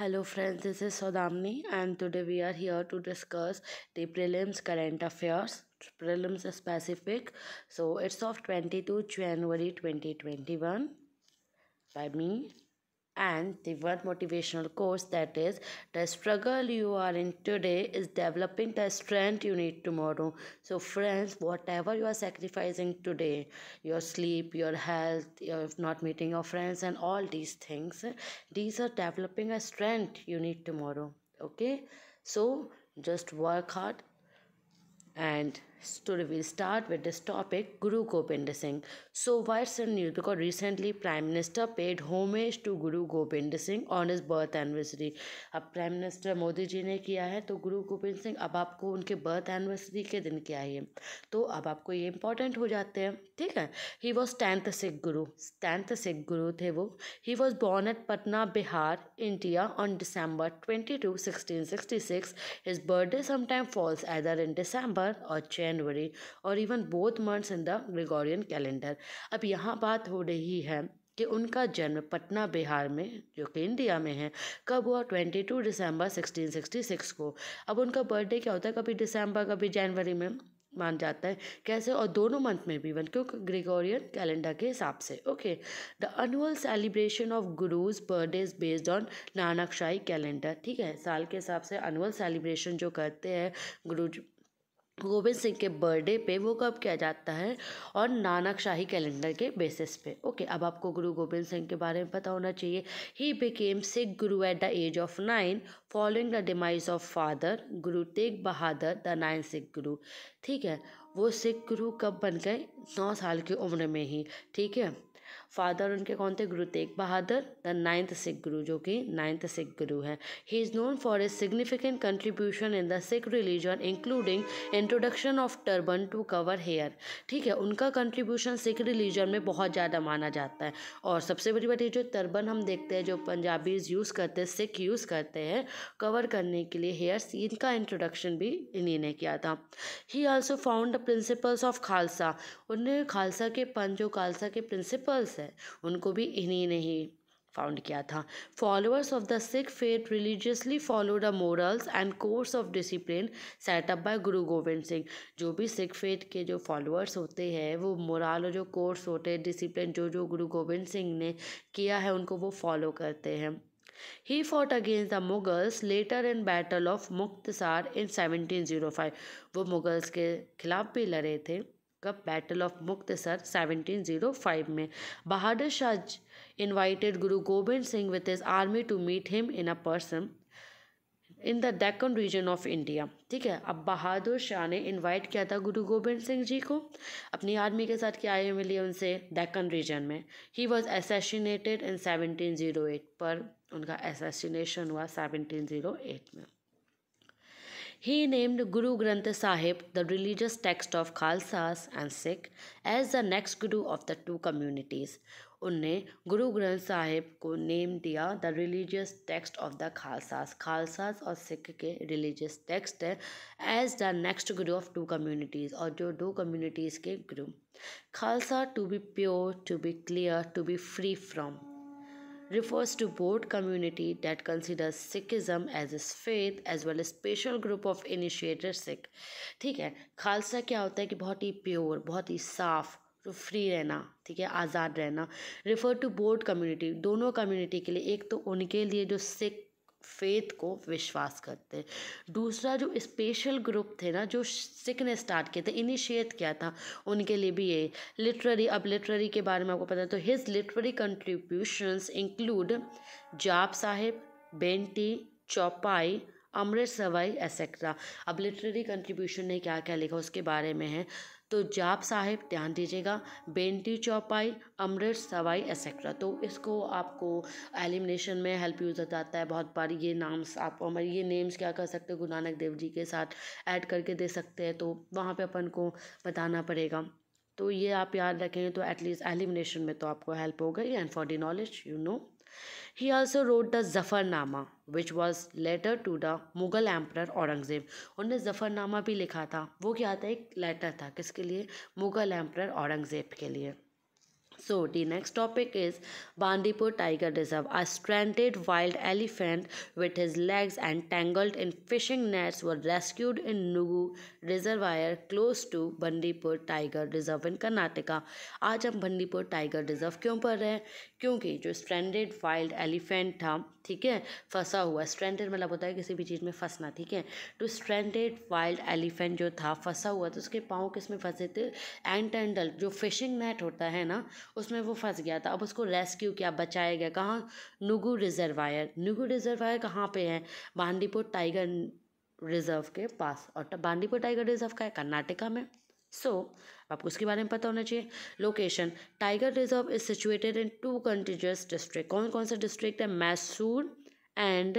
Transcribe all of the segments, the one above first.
Hello friends, this is Sodamni and today we are here to discuss the prelims current affairs. Prelims specific. So it's of 22 January 2021 by me and the one motivational course that is the struggle you are in today is developing the strength you need tomorrow so friends whatever you are sacrificing today your sleep your health your not meeting your friends and all these things these are developing a strength you need tomorrow okay so just work hard and story will start with this topic Guru Gobind Singh. So, why is Western news because recently Prime Minister paid homage to Guru Gobind Singh on his birth anniversary. अब Prime Minister modi ji ne kiya hai तो guru gobind singh ab आपको unke birth anniversary ke din kya hai तो ab आपको ye important ho जाते hain ठीक है he was tenth Sikh गुरु tenth Sikh guru थे वो he was born at Patna Bihar India on December twenty two sixteen sixty six his birthday समाइम falls either in December or Jan January or even both months in the Gregorian calendar अब यहाँ बात हो रही है कि उनका जन्म पटना बिहार में जो कि इंडिया में है कब हुआ ट्वेंटी सिक्सटीन दिसंबर सिक्स को अब उनका बर्थडे क्या होता है कभी दिसंबर कभी जनवरी में मान जाता है कैसे और दोनों मंथ में भी वन क्योंकि ग्रेगोरियन कैलेंडर के हिसाब से okay the annual celebration of guru's birthday is based on Nanakshahi calendar ठीक है साल के हिसाब से एनुअल सेलिब्रेशन जो करते हैं गुरु गोविंद सिंह के बर्थडे पे वो कब किया जाता है और नानक शाही कैलेंडर के बेसिस पे ओके अब आपको गुरु गोविंद सिंह के बारे में पता होना चाहिए ही became Sikh guru at the age of nine following the demise of father Guru Tegh Bahadur the nine Sikh guru ठीक है वो सिख गुरु कब बन गए नौ साल की उम्र में ही ठीक है फादर उनके कौन थे गुरु तेग बहादुर द नाइन्थ सिख गुरु जो कि नाइन्थ सिख गुरु है he is known for his significant contribution in the Sikh religion including introduction of turban to cover hair ठीक है उनका कंट्रीब्यूशन सिख रिलीजन में बहुत ज़्यादा माना जाता है और सबसे बड़ी बात ये जो टर्बन हम देखते हैं जो पंजाबीज यूज़ करते हैं सिख यूज़ करते हैं कवर करने के लिए हेयर्स इनका इंट्रोडक्शन भी इन्हीं ने किया था he also found the principles of Khalsa उन्हें खालसा के पंच जो खालसा के प्रिंसिपल्स है उनको भी इन्हीं ने ही फाउंड किया था followers of the Sikh faith religiously follow the morals and course of discipline set up by Guru Gobind Singh जो भी सिख फेथ के जो फॉलोअर्स होते हैं वो मोरल और जो कोर्स होते हैं डिसिप्लिन जो जो गुरु गोविंद सिंह ने किया है उनको वो फॉलो करते हैं He fought against the Mughals later in Battle of Muktsar in 1705. वो मुगल्स के खिलाफ भी लड़े थे कब बैटल ऑफ मुक्तसर 1705 में बहादुर Shah invited Guru Gobind Singh with his army to meet him in a person in the Deccan region of India ठीक है अब बहादुर शाह ने इनवाइट किया था गुरु गोबिंद सिंह जी को अपनी आर्मी के साथ क्या आए मिली उनसे डेकन रीजन में he was assassinated in seventeen zero eight पर उनका एसेसिनेशन हुआ सेवनटीन जीरो एट में He named Guru Granth Sahib, the religious text of Khalsas and Sikh, as the next Guru of the two communities. Unne Guru Granth Sahib ko named diya the religious text of the Khalsas. Khalsas or Sikh ke religious text hai, as the next Guru of two communities or jo two communities ke Guru. Khalsa to be pure, to be clear, to be free from. refers to both community that considers Sikhism as its faith as well as special group of initiated Sikh. ठीक है खालसा क्या होता है कि बहुत ही pure बहुत ही साफ तो फ्री रहना ठीक है आज़ाद रहना रेफर टू बोर्ड कम्युनिटी दोनों कम्युनिटी के लिए एक तो उनके लिए जो सिख फेथ को विश्वास करते हैं दूसरा जो स्पेशल ग्रुप थे ना जो सिख ने स्टार्ट किए थे इनिशिएट किया था उनके लिए भी ये लिटरेरी अब लिटरेरी के बारे में आपको पता है तो हिज लिटरेरी कंट्रीब्यूशंस इंक्लूड जाप साहिब बेंटी चौपाई अमृत सवाई एसेट्रा अब लिटरेरी कंट्रीब्यूशन ने क्या क्या लिखा उसके बारे में है तो जाप साहिब ध्यान दीजिएगा बेंटी चौपाई अमृत सवाई एसेट्रा तो इसको आपको एलिमिनेशन में हेल्प यूज़ हो जाता है बहुत बार ये नाम्स आप हमारे ये नेम्स क्या कर सकते हैं गुरु नानक देव जी के साथ ऐड करके दे सकते हैं तो वहाँ पे अपन को बताना पड़ेगा तो ये आप याद रखें तो एटलीस्ट एलिमिनेशन में तो आपको हेल्प हो गई and for the knowledge you know He also wrote the Zafarnama, which was letter to the Mughal Emperor Aurangzeb. उन्होंने जफरनामा भी लिखा था वो क्या था एक letter था किसके लिए Mughal Emperor Aurangzeb के लिए So the next topic is Bandipur Tiger Reserve. A stranded wild elephant with his legs entangled in fishing nets were rescued in Nugu Reservoir close to Bandipur Tiger Reserve in Karnataka. aaj hum bandipur tiger reserve kyon par rahe हैं क्योंकि जो stranded wild elephant था ठीक है फंसा हुआ stranded मतलब होता है किसी भी चीज़ में फंसना ठीक है टू स्ट्रेंडेड वाइल्ड एलिफेंट जो था फंसा हुआ तो उसके पाँव किस में फंसे थे एंटेंडल जो फिशिंग नेट होता है ना उसमें वो फंस गया था अब उसको रेस्क्यू किया बचाया गया कहाँ नुगू रिजर्वायर नुगू रिजर्वायर कहाँ पे है बांडीपुर टाइगर रिजर्व के पास और बांडीपुर टाइगर रिजर्व का है कर्नाटका में सो so, आपको उसके बारे में पता होना चाहिए location tiger reserve is situated in two contiguous district कौन कौन सा डिस्ट्रिक्ट है Mysore and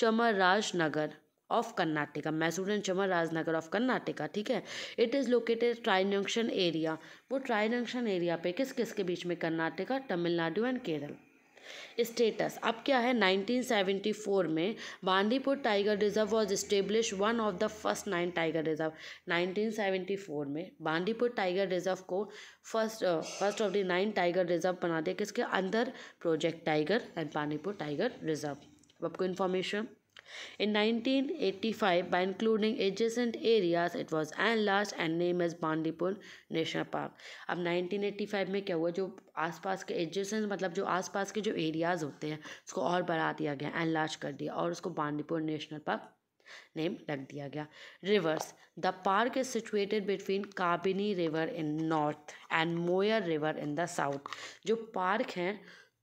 Chamarajanagar of Karnataka Mysore and Chamarajanagar of Karnataka ठीक है it is located junction area वो जंक्शन एरिया पे किस किस के बीच में कर्नाटका तमिलनाडु एंड केरल स्टेटस अब क्या है 1974 में Bandipur tiger reserve was establish one of the first nine tiger reserve 1974 में बांदीपुर टाइगर रिजर्व को first first of the nine tiger reserve बना दिया किसके अंदर project tiger and Bandipur tiger reserve आपको information In 1985, by including adjacent areas, it was enlarged and named as bandipur national park अब 1985 में क्या हुआ जो ke के matlab मतलब जो paas के जो एरियाज़ होते हैं उसको और बढ़ा दिया गया एनलार्ज कर दिया और उसको bandipur नेशनल पार्क नेम रख दिया गया rivers the park is situated between Kabini river in north and Moyar river in the south जो पार्क है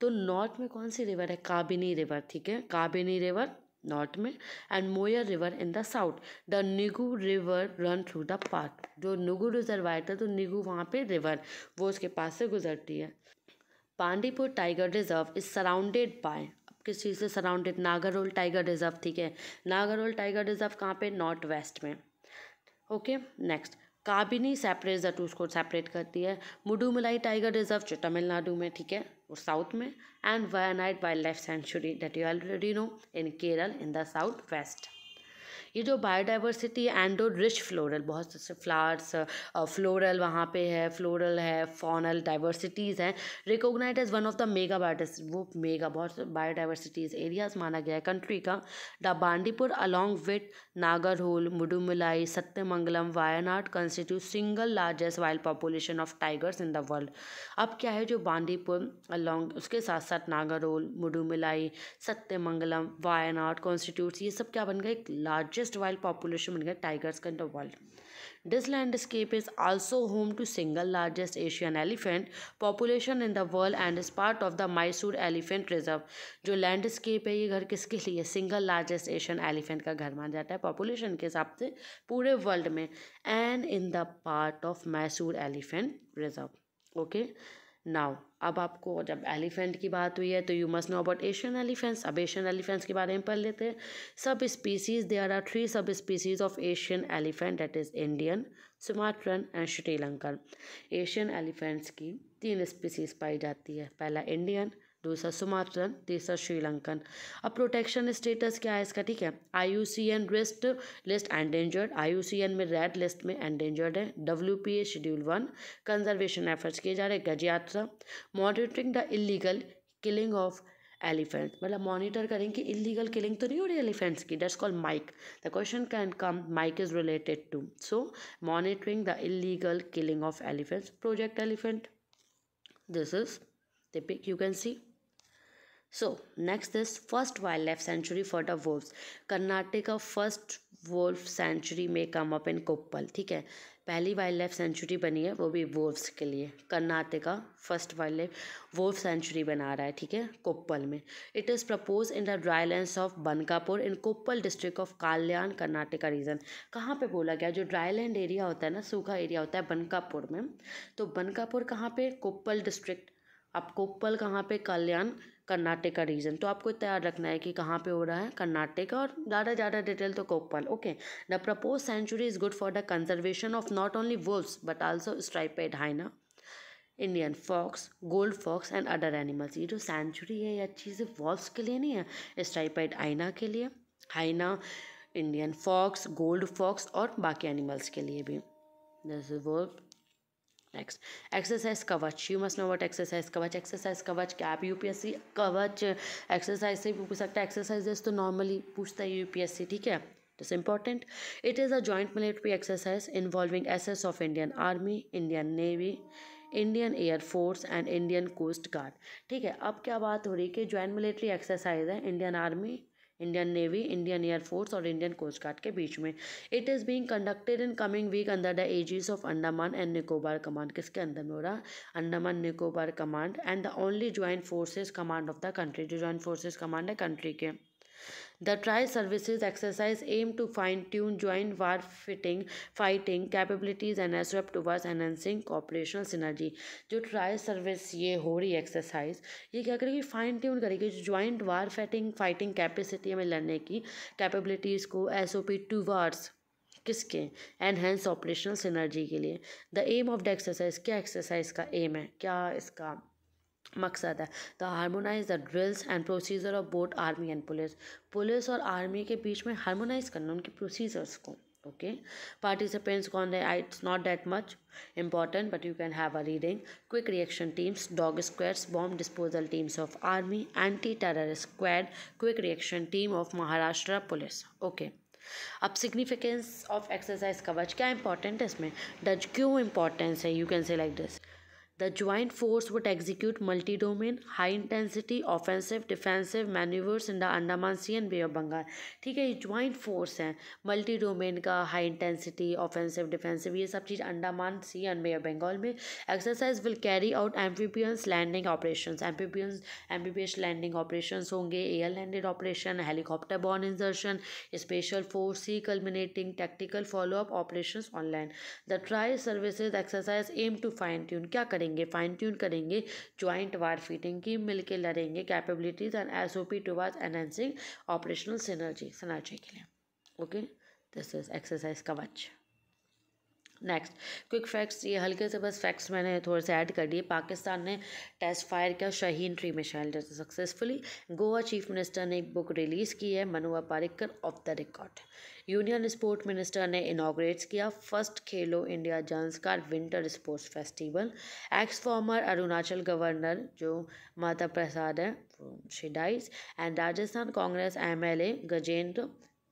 तो नॉर्थ में कौन सी रिवर है काबिनी रिवर ठीक है काबिनी रिवर नॉर्थ में and Moyar river in the south the Nugu river run through the park जो निगू रिजर्वायर था तो निगू वहाँ पे रिवर वो उसके पास से गुजरती है Bandipur tiger reserve is surrounded by किस चीज़ से सराउंडेड नागरोल टाइगर रिजर्व ठीक है नागरोल टाइगर रिजर्व कहाँ पे नॉर्थ वेस्ट में ओके नेक्स्ट काबिनी सेपरेट जटू उसको सेपरेट करती है मुडूमलाई टाइगर रिजर्व जो तमिलनाडु में ठीक है और साउथ में and Wayanad wildlife sanctuary that you already know in Kerala in the south west ये जो बायोडाइवर्सिटी एंडो रिच फ्लोरल बहुत से फ्लावर्स फ्लोरल वहाँ पे है फ्लोरल है फॉनल डाइवर्सिटीज़ हैं recognise as one of the mega biodiverse वो मेगा बहुत बायोडाइवर्सिटीज़ एरियाज माना गया है कंट्री का the Bandipur along with Nagarhole Mudumalai Sathyamangalam Wayanad constitute single largest wild population of tigers in the world अब क्या है जो बांडीपुर अलॉन्ग उसके साथ साथ नागरहोल मुडुमलाई सत्यमंगलम वायनाड कॉन्स्टिट्यूट ये सब क्या बन गए एक लार्जेस्ट लार्जेस्ट वाइल्ड पॉपुलेशन बन गया टाइगर्स का in the world this landscape is also home to single largest Asian elephant population in the world and is part of the Mysore elephant reserve जो लैंडस्केप है ये घर किसके लिए सिंगल लार्जेस्ट एशियन एलिफेंट का घर माना जाता है पॉपुलेशन के हिसाब से पूरे वर्ल्ड में and in the part of Mysore elephant reserve okay now अब आपको जब एलिफेंट की बात हुई है तो you must know about Asian elephants अब एशियन एलिफेंट्स के बारे में पढ़ लेते हैं sub species they are three sub species of Asian elephant that is Indian Sumatran and Sri Lankan Asian elephants की तीन स्पीसीज पाई जाती है पहला इंडियन दूसरा सुमात्रन तीसरा श्रीलंकन अब प्रोटेक्शन स्टेटस क्या है इसका ठीक है I U C N red list endangered I U C N में रेड लिस्ट में एंडेंजर्ड है W P A schedule one conservation efforts किए जा रहे हैं Gaj Yatra monitoring the illegal killing of elephant मतलब मॉनिटर करें कि इलीगल किलिंग तो नहीं हो रही एलिफेंट्स की that's call MIKE the question can come MIKE is related to so monitoring the illegal killing of elephants project elephant this is the pic you can see so next is first wildlife sanctuary for the wolves. Karnataka first wolf sanctuary में come up in Koppal ठीक है पहली wild wildlife century बनी है वो भी wolfs के लिए Karnataka first wildlife wolf sanctuary बना रहा है ठीक है कोप्पल में it is propose in the dry land of Bankapur in Koppal district of Kalyana Karnataka region कहाँ पे बोला गया जो ड्राई लैंड एरिया होता है ना सूखा एरिया होता है बनकापुर में तो बनकापुर कहाँ पे कोप्पल डिस्ट्रिक्ट अब कोप्पल कहाँ पे कल्याण कर्नाटक का रीजन तो आपको तैयार रखना है कि कहाँ पे हो रहा है कर्नाटक और ज़्यादा ज़्यादा डिटेल तो Koppal okay the propose sanctuary is good for the conservation of not only wolfs but also striped hyena Indian fox gold fox and other animals ये जो सेंचुरी है ये अच्छी से वॉल्व्स के लिए नहीं है स्ट्राइपेड आइना के लिए hyena Indian fox gold fox और बाकी एनिमल्स के लिए भी this work next exercise Kavach you must know what exercise Kavach exercise Kavach क्या आप सी कवच एक्सरसाइज से भी पूछ सकता है एक्सरसाइजेस तो नॉर्मली पूछता है सी ठीक है it important it is a joint military exercise involving एस एस of Indian army Indian navy Indian air force and Indian coast guard ठीक है अब क्या बात हो रही है कि जॉइंट मिलिट्री एक्सरसाइज है Indian army Indian navy Indian air force और इंडियन कोस्ट गार्ड के बीच में it is being conducted in coming week under the aegis of Andaman and Nicobar command किसके अंदर में हो रहा Andaman Nicobar command and the only joint forces command of the country जो ज्वाइंट फोर्सेज कमांड है कंट्री के the The trial services exercise aim to fine-tune joint warfitting, fighting capabilities and asrupt verse enhancing cooperational synergy. जो trial service ये हो रही है exercise ये क्या करेगी फाइन ट्यून करेगी जो joint war fitting fighting capacity हमें लड़ने की कैपेबिलिटीज़ को S O P towards किसके एनहेंस ऑपरेशनल सिनर्जी के लिए the aim of the exercise क्या एक्सरसाइज का एम है क्या इसका मकसद है the harmonise the drills and procedure of both army and police police और आर्मी के बीच में हारमोनाइज करना उनके प्रोसीजर्स को ओके पार्टिसिपेंट्स कौन है it's not that much important but you can have a reading quick reaction teams dog squads bomb disposal teams of army anti terror squad quick reaction team of Maharashtra police okay अब significance of exercise Kavach क्या important है इसमें does क्यों importance है you can say like this The joint force would execute multi-domain, high-intensity, offensive, defensive maneuvers in the Andaman Sea and Bay of Bengal. ठीक है ये joint force है multi domain का हाई इंटेंसिटी ऑफेंसिव डिफेंसिव ये सब चीज़ Andaman sea and bay of Bengal में exercise will carry out amphibians landing operation amphibians amphibious landing operation होंगे air landed operation helicopter borne insertion special force sea culminating tactical follow up operation online the tri services exercise aim to fine tune क्या करेंगे करेंगे fine tune करेंगे joint war fighting की मिलके लड़ेंगे capabilities and S O P towards enhancing operational synergy synergy के लिए okay this is exercise का कवच नेक्स्ट क्विक फैक्ट्स ये हल्के से बस फैक्ट्स मैंने थोड़े से ऐड कर दिए पाकिस्तान ने टेस्ट फायर किया शहीन ट्री में shelter successfully Goa chief minister ने एक बुक रिलीज़ की है मनुआ Parrikar off the record union sport minister ने इनाग्रेट्स किया फर्स्ट खेलो इंडिया का winter sports festival ex former Arunachal governor जो माता प्रसाद है she and Rajasthan Congress M Gajendra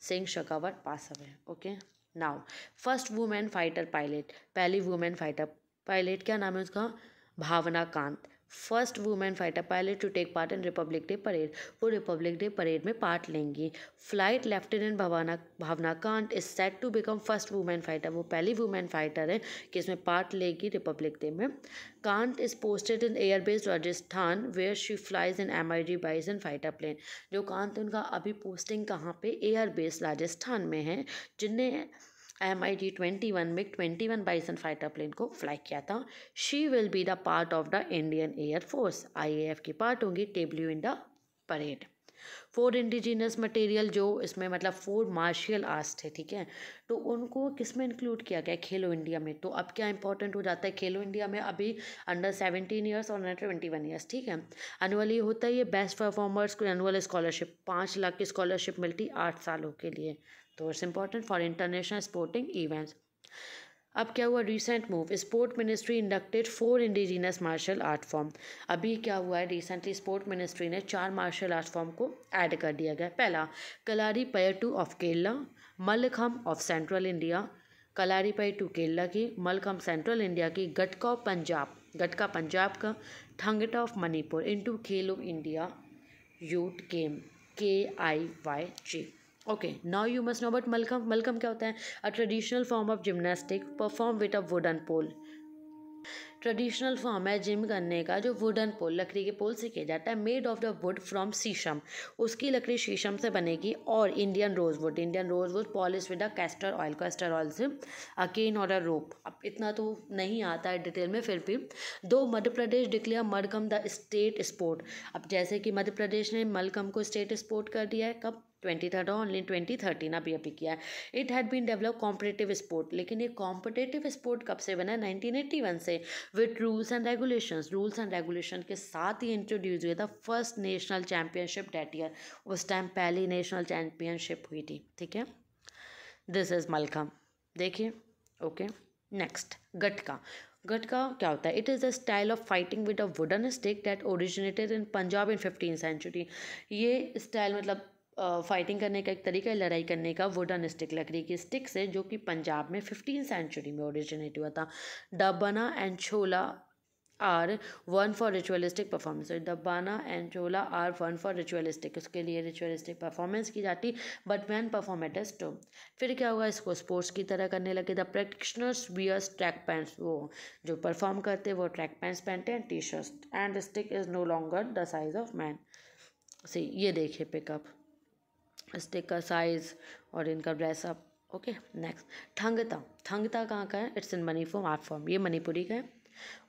Singh Shekhawat पास हुए okay now first women fighter pilot पहली वुमेन फाइटर पायलट क्या नाम है उसका Bhawana Kant first women fighter pilot to take part in Republic Day parade वो रिपब्लिक डे परेड में पार्ट लेंगी flight lieutenant Bhawana Bhawana Kanth is set to become first women fighter वो पहली वुमेन फाइटर है कि इसमें पार्ट लेगी रिपब्लिक डे में Kanth is posted in airbase Rajasthan where she flies in M I G bison in fighter plane जो कांत उनका अभी पोस्टिंग कहाँ पे एयरबेस राजस्थान में है जिन्हें M I T twenty one में twenty one bison fighter plane को फ्लाई किया था she will be the part of the Indian air force I A F की पार्ट होंगी tableau in the parade four indigenous material जो इसमें मतलब four martial arts थे ठीक है तो उनको किस में इंक्लूड किया गया खेलो इंडिया में तो अब क्या इंपॉर्टेंट हो जाता है खेलो इंडिया में अभी अंडर सेवेंटीन ईयर्स और अंडर ट्वेंटी वन ईयर्स ठीक है एनुअली होता है ये बेस्ट परफॉर्मर्स को एनुअल स्कॉलरशिप पाँच लाख की स्कॉलरशिप मिलती आठ सालों के लिए तो it's important for international sporting events अब क्या हुआ recent move sport ministry inducted four indigenous martial art form अभी क्या हुआ है रिसेंटली स्पोर्ट मिनिस्ट्री ने चार मार्शल आर्ट फॉर्म को ऐड कर दिया गया पहला Kalari Payattu of Kerala Mallakhamb of central India Kalari Payattu Kerala की मलखम सेंट्रल इंडिया की गटका ऑफ पंजाब गटका पंजाब का Thangta of Manipur into Khelo India youth game K I Y G okay now you must know about Mallakhamb Mallakhamb क्या होता है a traditional form of gymnastic perform with a wooden pole traditional form है gym करने का जो wooden pole लकड़ी के पोल से किया जाता है made of the wood from sheesham उसकी लकड़ी शीशम से बनेगी और Indian rose wood Indian rose wood polish with a castor oil castor oil से अकेन और अ रोप अब इतना तो नहीं आता है डिटेल में फिर भी दो Madhya Pradesh declare Mallakhamb the state sport अब जैसे कि मध्य प्रदेश ने मलकम को स्टेट स्पोर्ट कर दिया है कब twenty third only twenty thirteen अभी अभी किया है it had been develop competitive sport लेकिन ये कॉम्पिटेटिव स्पोर्ट कब से बना है नाइनटीन एट्टी वन से with rules and regulation rules and regulation के साथ ही इंट्रोड्यूस हुआ था first national championship that year उस टाइम पहली नेशनल चैम्पियनशिप हुई थी ठीक है दिस इज़ मलकम देखिए ओके नेक्स्ट गटका गटका क्या होता है it is a style of fighting with a wooden stick that originated in Punjab in fifteen century ये स्टाइल मतलब फाइटिंग करने का एक तरीका है लड़ाई करने का वुडन स्टिक लकड़ी की स्टिक से जो कि पंजाब में फिफ्टीन सेंचुरी में ओरिजिनेट हुआ था Dabbana and Chola are worn for ritualistic performance Dabbana and Chola are worn for ritualistic उसके लिए रिचुअलिस्टिक परफॉर्मेंस की जाती but man perform at S to फिर क्या हुआ इसको स्पोर्ट्स की तरह करने लगे the practitioners wears track pants वो जो परफॉर्म करते वो ट्रैक पैंट्स पहनते हैं T shirt and stick is no longer the size of man see ये देखिए पिकअप स्टिक का साइज़ और इनका dress up okay next Thangta Thangta कहाँ का है it's in form art form ये मणिपुरी का है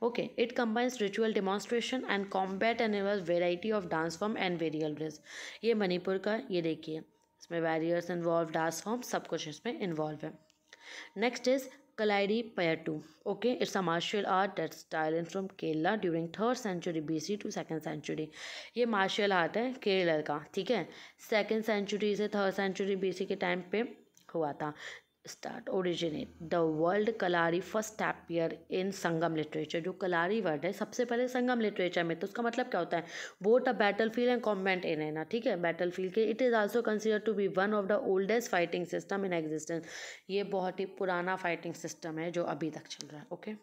okay it combines ritual demonstration and combat and variety of dance form and various dress ये मणिपुर का ये देखिए इसमें वेरियर्स इन्वॉल्व डांस फॉर्म सब कुछ इसमें इन्वॉल्व है next is Kalari Payattu. Okay, it's a martial art that talent from Kerala during third century BC to second century ये martial art है Kerala का ठीक है सेकेंड century से थर्ड century BC के time पे हुआ था start originate the word Kalari first appear in Sangam literature जो कलारी वर्ड है सबसे पहले संगम लिटरेचर में तो उसका मतलब क्या होता है what a battle field and combat in है ना ठीक है बैटल फील्ड के it is also consider to be one of the oldest fighting system in existence ये बहुत ही पुराना फाइटिंग सिस्टम है जो अभी तक चल रहा है okay okay?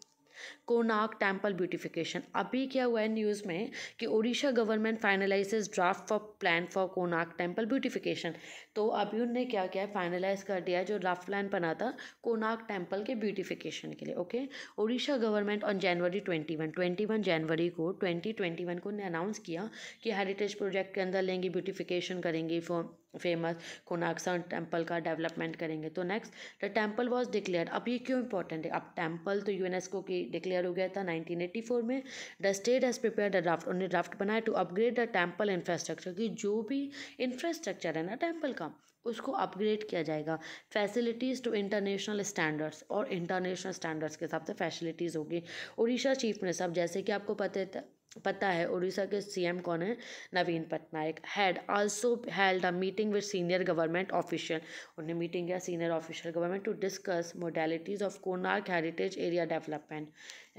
Konark temple beautification अभी क्या हुआ है न्यूज़ में कि Odisha government finalises draft for plan for Konark temple beautification तो अभी उनने क्या किया है फाइनलाइज कर दिया है जो रफ प्लान बना था कोनाक टेम्पल के ब्यूटिफिकेशन के लिए okay Odisha government on January twenty one twenty one जनवरी को ट्वेंटी ट्वेंटी वन को ने अनाउंस किया कि हेरिटेज प्रोजेक्ट के अंदर लेंगे ब्यूटिफिकेशन करेंगे for famous Konark sun temple का डेवलपमेंट करेंगे तो next the temple was declare अब ये क्यों इंपॉर्टेंट है अब टेम्पल तो यूनेस्को की डिक्लेयर हो गया था नाइनटीन फोर में the state has prepare the draft उन्हें ड्राफ्ट बनाया to upgrade the temple infrastructure की जो भी इंफ्रास्ट्रक्चर है ना टेम्पल का का उसको अपग्रेड किया जाएगा फैसिलिटीज़ टू इंटरनेशनल स्टैंडर्ड्स और इंटरनेशनल स्टैंडर्ड्स के हिसाब से फैसिलिटीज़ होगी उड़ीसा चीफ मिनिस्टर अब जैसे कि आपको पता पता है उड़ीसा के सीएम कौन है Naveen Patnaik had also held a meeting with senior government official उन्होंने मीटिंग किया senior official government to discuss modalities of Konark heritage area development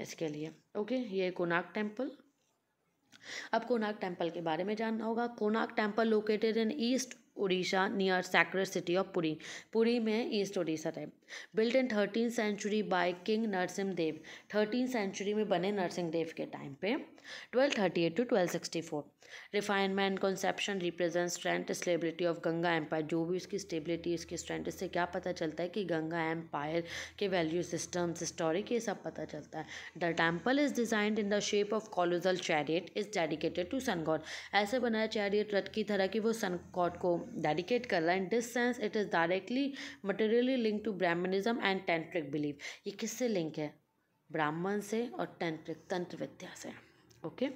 इसके लिए ओके ये कोनार्क टेम्पल अब कोनाक टेंपल के बारे में जानना होगा Konark temple located in east Orissa near sacred city of Puri Puri में east Orissa type built in thirteen century by king Narasimha Deva thirteen century में बने नरसिंह देव के टाइम पे twelve thirty eight to twelve sixty four refinement conception represent strength stability of Ganga empire जो भी उसकी stability उसकी strength इससे क्या पता चलता है कि गंगा एम्पायर के वैल्यू सिस्टम हिस्टोरिक ये सब पता चलता है the temple is designed in the shape of colossal chariot is dedicated to sun god ऐसे बनाया चैरियट रथ की तरह कि वो सन गॉड को डेडिकेट कर रहा है in this sense it is directly materially link to Brahmanism and tantric belief ये किससे लिंक है ब्राह्मण से और टेंट्रिक तंत्र विद्या से okay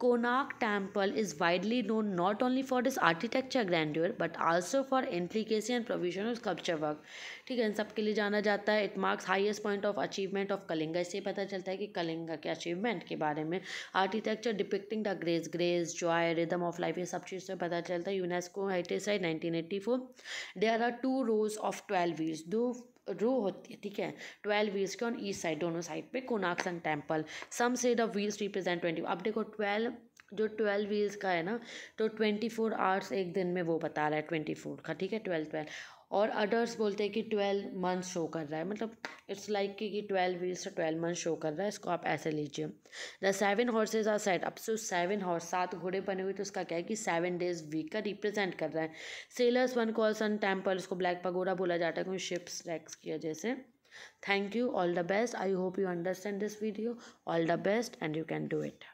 Konark temple is widely known not only for this architecture grandeur but also for intricacy and of sculpture work ठीक है इन सब के लिए जाना जाता है it marks highest point of achievement of Kalinga इससे पता चलता है कि कलिंगा के अचीवमेंट के बारे में architecture depicting the grace grace joy rhythm of life ये सब चीज़ से पता चलता है UNESCO heritage nineteen eighty four there are two rows of twelve wheels दो रू होती है ठीक है ट्वेल्व व्हील्स के ऑन ईस्ट साइड दोनों साइड पे सन टेम्पल सम से द व्हील्स रिप्रेजेंट ट्वेंटी अब देखो ट्वेल्व जो ट्वेल्व व्हील्स का है ना तो ट्वेंटी फोर आवर्स एक दिन में वो बता रहा है ट्वेंटी फोर का ठीक है ट्वेल्व ट्वेल्व और अडर्स बोलते हैं कि ट्वेल्व मंथ शो कर रहा है मतलब इट्स लाइक like कि twelve wheels twelve month show कर रहा है इसको आप ऐसे लीजिए the seven horses are set अब से सेवन हॉर्स सात घोड़े बने हुए तो उसका क्या है कि सेवन डेज वीक का रिप्रेजेंट कर रहा है sailors one call sun temple इसको ब्लैक पगोड़ा बोला जाता है क्योंकि शिप्स रैक्स की वजह से thank you all the best I hope you understand this video all the best and you can do it